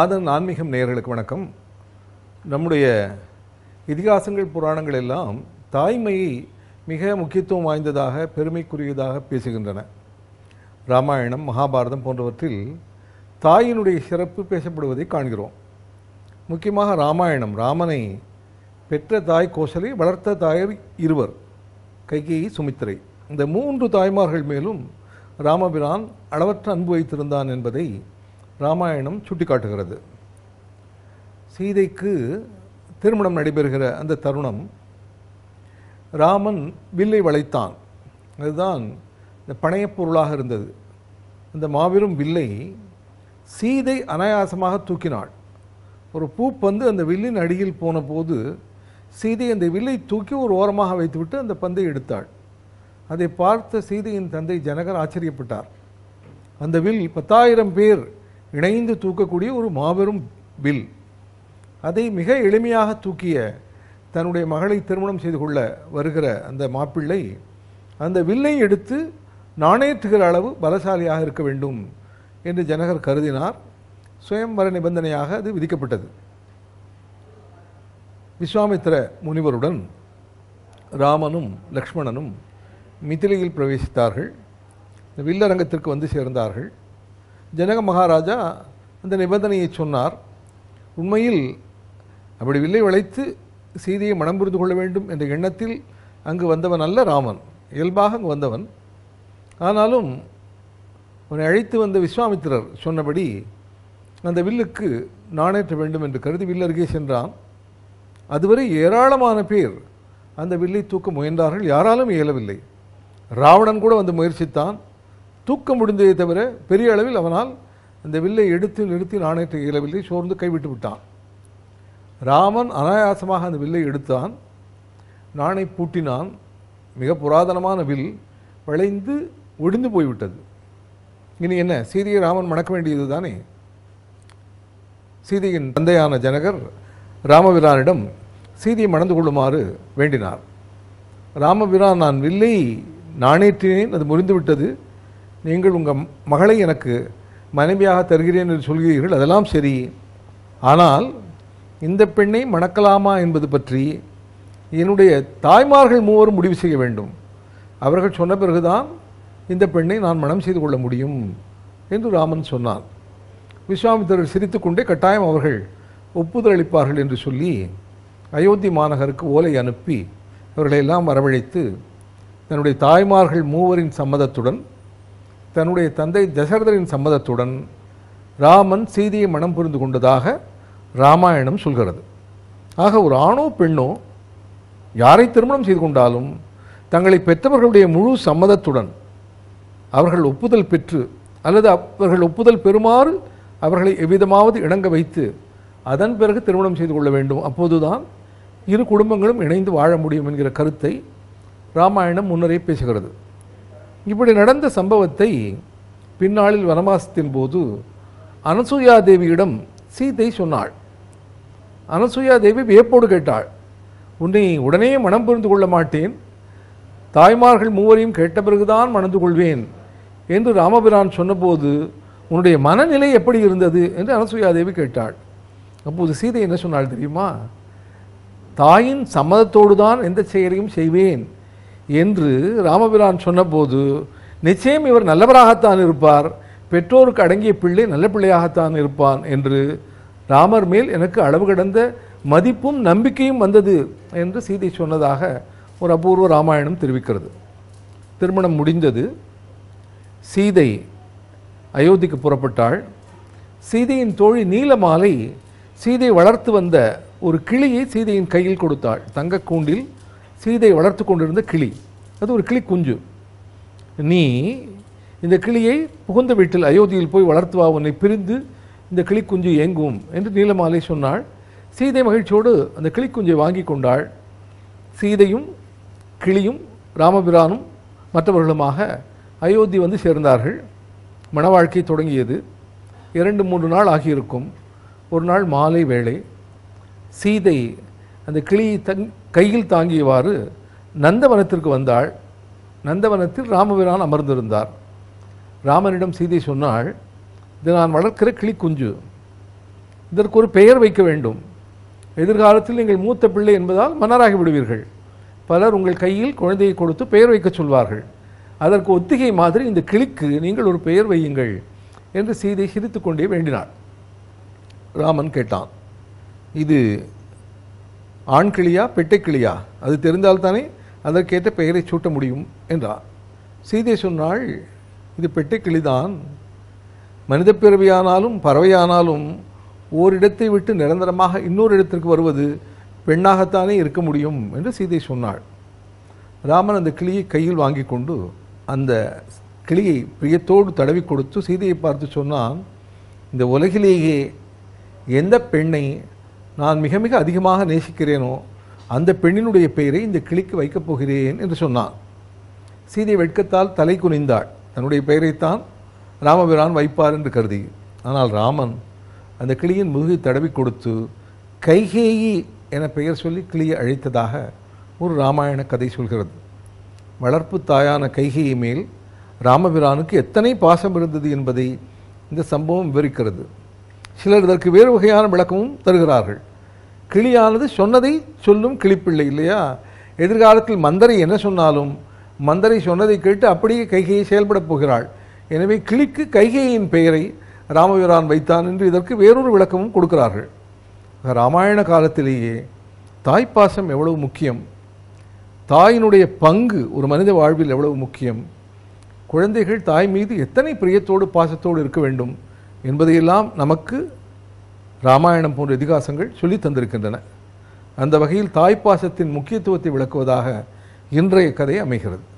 ஆதன் ஆன்மீகம் நேயர்களுக்கு வணக்கம் நம்முடைய இதிகாசங்கள் புராணங்கள் எல்லாம் தாய்மையை மிக முக்கியத்துவம் வாய்ந்ததாக பெருமைக்குரியதாக பேசுகின்றன ராமாயணம் மகாபாரதம் போன்றவற்றில் தாயினுடைய சிறப்பு பேசப்படுவதை காண்கிறோம் முக்கியமாக ராமாயணம் ராமனை பெற்ற தாய் கோசலை வளர்த்த தாயர் இருவர் கைகேயி சுமித்திரை இந்த மூன்று தாய்மார்கள் மேலும் ராமபிரான் அளவற்ற அன்பு வைத்திருந்தான் என்பதை ராமாயணம் சுட்டிக்காட்டுகிறது சீதைக்கு திருமணம் நடைபெறுகிற அந்த தருணம் ராமன் வில்லை வளைத்தான் அதுதான் இந்த பணையப்பொருளாக பொருளாக இருந்தது அந்த மாபெரும் வில்லை சீதை அனாயாசமாக தூக்கினாள் ஒரு பூப்பந்து அந்த வில்லின் அடியில் போன போது சீதை அந்த வில்லை தூக்கி ஒரு ஓரமாக வைத்துவிட்டு அந்த பந்தை எடுத்தாள் அதை பார்த்த சீதையின் தந்தை ஜனகர் ஆச்சரியப்பட்டார் அந்த வில் பத்தாயிரம் பேர் இணைந்து தூக்கக்கூடிய ஒரு மாபெரும் வில் அதை மிக எளிமையாக தூக்கிய தன்னுடைய மகளை திருமணம் செய்து கொள்ள வருகிற அந்த மாப்பிள்ளை அந்த வில்லை எடுத்து நாணயத்துகிற அளவு பலசாலியாக இருக்க வேண்டும் என்று ஜனகர் கருதினார் சுயம்பர நிபந்தனையாக அது விதிக்கப்பட்டது விஸ்வாமித்திர முனிவருடன் ராமனும் லக்ஷ்மணனும் மிதிலையில் பிரவேசித்தார்கள் வில்லரங்கத்திற்கு வந்து சேர்ந்தார்கள் ஜனக மகாராஜா அந்த நிபந்தனையை சொன்னார் உண்மையில் அப்படி வில்லை வளைத்து சீதையை மனம் புரிந்து கொள்ள வேண்டும் என்ற எண்ணத்தில் அங்கு வந்தவன் அல்ல ராமன் இயல்பாக அங்கு வந்தவன் ஆனாலும் அவனை அழைத்து வந்த விஸ்வாமித்திரர் சொன்னபடி அந்த வில்லுக்கு நாணேற்ற வேண்டும் என்று கருதி வில் அருகே சென்றான் அதுவரை ஏராளமான பேர் அந்த வில்லை தூக்க முயன்றார்கள் யாராலும் இயலவில்லை ராவணன் கூட வந்து முயற்சித்தான் தூக்க முடிந்ததை தவிர பெரிய அளவில் அவனால் அந்த வில்லை எடுத்து நிறுத்தி நாணயத்தை இயலவில்லை சோர்ந்து கைவிட்டு விட்டான் ராமன் அனாயாசமாக அந்த வில்லை எடுத்தான் நாணை பூட்டினான் மிக புராதனமான வில் வளைந்து ஒடிந்து போய்விட்டது இனி என்ன சீதையை ராமன் மணக்க வேண்டியது தானே சீதையின் தந்தையான ஜனகர் ராமபிரானிடம் சீதையை மணந்து கொள்ளுமாறு வேண்டினார் ராமபிரான் நான் வில்லை நாணேற்றினேன் அது முறிந்துவிட்டது நீங்கள் உங்கள் மகளை எனக்கு மனைவியாக தருகிறேன் என்று சொல்கிறீர்கள் அதெல்லாம் சரி ஆனால் இந்த பெண்ணை மணக்கலாமா என்பது பற்றி என்னுடைய தாய்மார்கள் மூவரும் முடிவு செய்ய வேண்டும் அவர்கள் சொன்ன பிறகுதான் இந்த பெண்ணை நான் மனம் செய்து கொள்ள முடியும் என்று ராமன் சொன்னான் விஸ்வாமித்திரர் சிரித்துக்கொண்டே கட்டாயம் அவர்கள் ஒப்புதல் அளிப்பார்கள் என்று சொல்லி அயோத்தி மாநகருக்கு ஓலை அனுப்பி அவர்களையெல்லாம் வரவழைத்து தன்னுடைய தாய்மார்கள் மூவரின் சம்மதத்துடன் தன்னுடைய தந்தை தசரதரின் சம்மதத்துடன் ராமன் சீதையை மனம் புரிந்து கொண்டதாக ராமாயணம் சொல்கிறது ஆக ஒரு ஆணோ பெண்ணோ யாரை திருமணம் செய்து கொண்டாலும் தங்களை பெற்றவர்களுடைய முழு சம்மதத்துடன் அவர்கள் ஒப்புதல் பெற்று அல்லது அவர்கள் ஒப்புதல் பெறுமாறு அவர்களை எவ்விதமாவது இணங்க வைத்து அதன் பிறகு திருமணம் செய்து கொள்ள வேண்டும் அப்போதுதான் இரு குடும்பங்களும் இணைந்து வாழ முடியும் என்கிற கருத்தை ராமாயணம் முன்னரே பேசுகிறது இப்படி நடந்த சம்பவத்தை பின்னாளில் வனவாசத்தின் போது அனசூயா தேவியிடம் சீதை சொன்னாள் அனசூயா தேவி வியப்போடு கேட்டாள் உன்னை உடனே மனம் புரிந்து கொள்ள மாட்டேன் தாய்மார்கள் மூவரையும் கேட்ட பிறகுதான் மணந்து கொள்வேன் என்று ராமபிரான் சொன்னபோது உன்னுடைய மனநிலை எப்படி இருந்தது என்று அனசூயாதேவி கேட்டாள் அப்போது சீதை என்ன சொன்னாள் தெரியுமா தாயின் சம்மதத்தோடு தான் எந்த செயலையும் செய்வேன் என்று ராமபிரான் சொன்னபோது நிச்சயம் இவர் நல்லவராகத்தான் இருப்பார் பெற்றோருக்கு அடங்கிய பிள்ளை நல்ல பிள்ளையாகத்தான் இருப்பான் என்று ராமர் மேல் எனக்கு அளவு கடந்த மதிப்பும் நம்பிக்கையும் வந்தது என்று சீதை சொன்னதாக ஒரு அபூர்வ ராமாயணம் தெரிவிக்கிறது திருமணம் முடிந்தது சீதை அயோத்திக்கு புறப்பட்டாள் சீதையின் தோழி நீலமாலை சீதை வளர்த்து வந்த ஒரு கிளியை சீதையின் கையில் கொடுத்தாள் தங்கக்கூண்டில் சீதை வளர்த்து கொண்டிருந்த கிளி அது ஒரு கிளி குஞ்சு நீ இந்த கிளியை புகுந்த வீட்டில் அயோத்தியில் போய் வளர்த்துவா உன்னை பிரிந்து இந்த கிளி குஞ்சு இயங்கும் என்று நீலமாலை சொன்னாள் சீதை மகிழ்ச்சியோடு அந்த கிளிக்குஞ்சை வாங்கி கொண்டாள் சீதையும் கிளியும் ராமபிரானும் மற்றவர்களுமாக அயோத்தி வந்து சேர்ந்தார்கள் மன வாழ்க்கை தொடங்கியது இரண்டு மூன்று நாள் ஆகியிருக்கும் ஒரு நாள் மாலை வேளை சீதை அந்த கிளியை தங் கையில் தாங்கியவாறு நந்தவனத்திற்கு வந்தாள் நந்தவனத்தில் ராமபிரான் அமர்ந்திருந்தார் ராமனிடம் சீதை சொன்னாள் இது நான் வளர்க்கிற கிளி குஞ்சு இதற்கு ஒரு பெயர் வைக்க வேண்டும் எதிர்காலத்தில் நீங்கள் மூத்த பிள்ளை என்பதால் மன்னராகி விடுவீர்கள் பலர் உங்கள் கையில் குழந்தையை கொடுத்து பெயர் வைக்க சொல்வார்கள் அதற்கு ஒத்திகை மாதிரி இந்த கிளிக்கு நீங்கள் ஒரு பெயர் வையுங்கள் என்று சீதை சிரித்து கொண்டே வேண்டினாள் ராமன் கேட்டான் இது ஆண் கிளியா பெட்டை கிளியா அது தெரிந்தால்தானே அதற்கேற்ற பெயரை சூட்ட முடியும் என்றார் சீதை சொன்னாள் இது பெட்டை கிளிதான் மனித பிறவியானாலும் பறவையானாலும் ஓரிடத்தை விட்டு நிரந்தரமாக இன்னொரு இடத்திற்கு வருவது பெண்ணாகத்தானே இருக்க முடியும் என்று சீதை சொன்னாள் ராமன் அந்த கிளியை கையில் வாங்கி கொண்டு அந்த கிளியை பிரியத்தோடு தடவி கொடுத்து சீதையை பார்த்து சொன்னான் இந்த உலகிலேயே எந்த பெண்ணை நான் மிக மிக அதிகமாக நேசிக்கிறேனோ அந்த பெண்ணினுடைய பெயரை இந்த கிளிக்கு வைக்கப் போகிறேன் என்று சொன்னான் சீதை வெட்கத்தால் தலை குனிந்தாள் தன்னுடைய பெயரைத்தான் ராமபிரான் வைப்பார் என்று கருதி ஆனால் ராமன் அந்த கிளியின் முதுகை தடவி கொடுத்து கைகேயி என பெயர் சொல்லி கிளியை அழைத்ததாக ஒரு ராமாயண கதை சொல்கிறது வளர்ப்பு தாயான கைகேயி மேல் ராமபிரானுக்கு எத்தனை பாசம் இருந்தது என்பதை இந்த சம்பவம் விவரிக்கிறது சிலர் இதற்கு வேறு வகையான விளக்கமும் தருகிறார்கள் கிளியானது சொன்னதை சொல்லும் கிளிப்பிள்ளை இல்லையா எதிர்காலத்தில் மந்தரை என்ன சொன்னாலும் மந்தரை சொன்னதை கேட்டு அப்படியே கைகையை செயல்படப் போகிறாள் எனவே கிளிக்கு கைகையின் பெயரை ராமவீரான் வைத்தான் என்று இதற்கு வேறொரு விளக்கமும் கொடுக்கிறார்கள் ராமாயண காலத்திலேயே தாய்ப்பாசம் எவ்வளவு முக்கியம் தாயினுடைய பங்கு ஒரு மனித வாழ்வில் எவ்வளவு முக்கியம் குழந்தைகள் தாய் மீது எத்தனை பிரியத்தோடு பாசத்தோடு இருக்க வேண்டும் என்பதையெல்லாம் நமக்கு ராமாயணம் போன்ற இதிகாசங்கள் சொல்லி தந்திருக்கின்றன அந்த வகையில் தாய்ப்பாசத்தின் முக்கியத்துவத்தை விளக்குவதாக இன்றைய கதை அமைகிறது